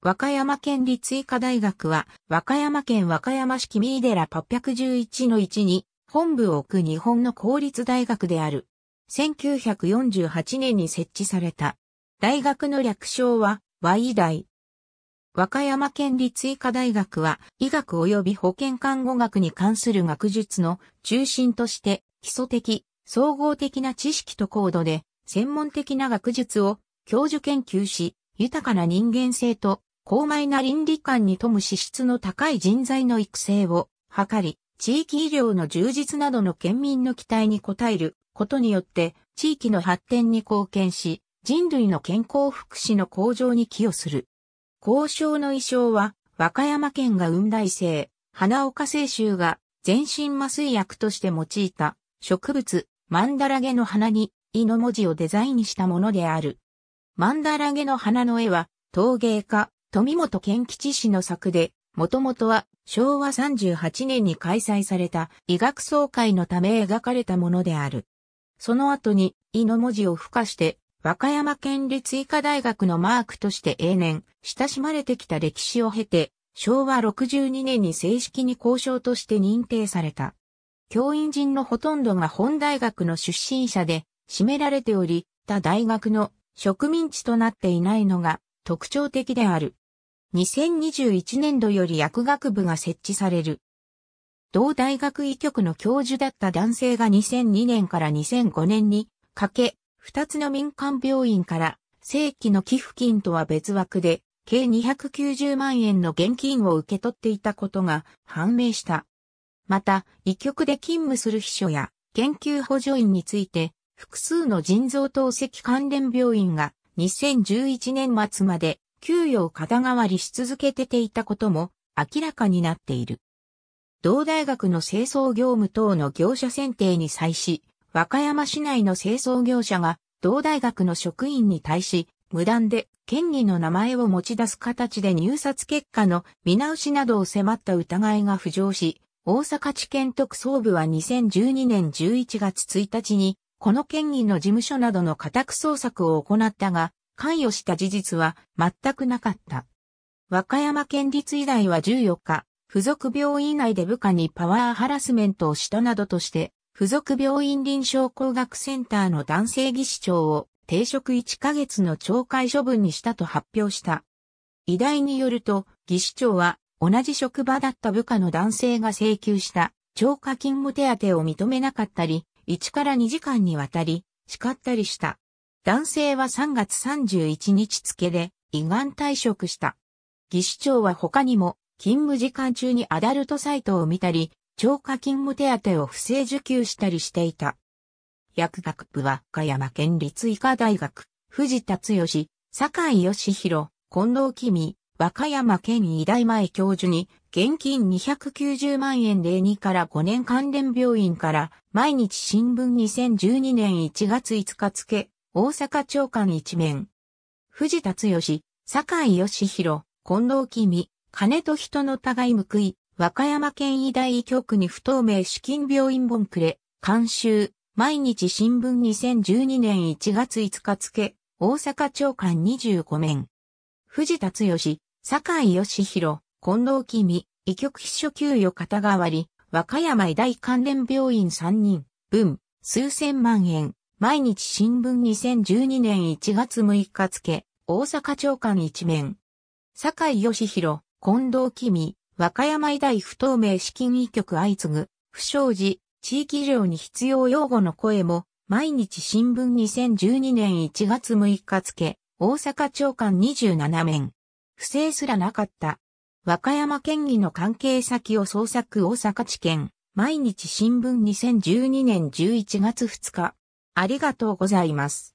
和歌山県立医科大学は、和歌山県和歌山市君井寺811の1に、本部を置く日本の公立大学である。1948年に設置された。大学の略称は、和医大。和歌山県立医科大学は、医学及び保健看護学に関する学術の中心として、基礎的、総合的な知識と高度で、専門的な学術を教授研究し、豊かな人間性と高邁な倫理観に富む資質の高い人材の育成を図り、地域医療の充実などの県民の期待に応えることによって地域の発展に貢献し、人類の健康福祉の向上に寄与する。交渉の意匠は、和歌山県が雲大生、花岡清州が全身麻酔薬として用いた植物、マンダラゲの花に、胃の文字をデザインしたものである。マンダラゲの花の絵は、陶芸家、富本健吉氏の作で、もともとは昭和38年に開催された医学総会のため描かれたものである。その後に、医の文字を付加して、和歌山県立医科大学のマークとして永年、親しまれてきた歴史を経て、昭和62年に正式に交渉として認定された。教員陣のほとんどが本大学の出身者で、占められており、他大学の植民地となっていないのが特徴的である。2021年度より薬学部が設置される。同大学医局の教授だった男性が2002年から2005年にかけ、2つの民間病院から正規の寄付金とは別枠で計290万円の現金を受け取っていたことが判明した。また、医局で勤務する秘書や研究補助員について、複数の腎臓透析関連病院が2011年末まで給与を肩代わりし続けてていたことも明らかになっている。同大学の清掃業務等の業者選定に際し、和歌山市内の清掃業者が同大学の職員に対し、無断で県議の名前を持ち出す形で入札結果の見直しなどを迫った疑いが浮上し、大阪地検特捜部は2012年11月1日にこの県議の事務所などの家宅捜索を行ったが、関与した事実は全くなかった。和歌山県立医大は14日、付属病院内で部下にパワーハラスメントをしたなどとして、付属病院臨床工学センターの男性技師長を停職1ヶ月の懲戒処分にしたと発表した。医大によると、技師長は同じ職場だった部下の男性が請求した超過勤務手当を認めなかったり、1から2時間にわたり、叱ったりした。男性は3月31日付で、胃がん退職した。技師長は他にも、勤務時間中にアダルトサイトを見たり、超過勤務手当を不正受給したりしていた。薬学部は、岡山県立医科大学、藤田剛、酒井義弘、近藤君、和歌山県医大前教授に、現金290万円で2から5年関連病院から、毎日新聞2012年1月5日付、大阪長官一面。藤田剛、坂井義弘、近藤君、金と人の互い報い、和歌山県医大医局に不透明資金病院本くれ、監修、毎日新聞2012年1月5日付、大阪長官25面。藤田剛、坂井義弘、近藤君、医局秘書給与肩代わり、和歌山医大関連病院3人、分、数千万円、毎日新聞2012年1月6日付、大阪長官一面。坂井義弘、近藤君、和歌山医大不透明資金医局相次ぐ、不祥事、地域医療に必要用語の声も、毎日新聞2012年1月6日付、大阪長官27面。不正すらなかった。和歌山県議の関係先を捜索大阪地検、毎日新聞2012年11月2日。ありがとうございます。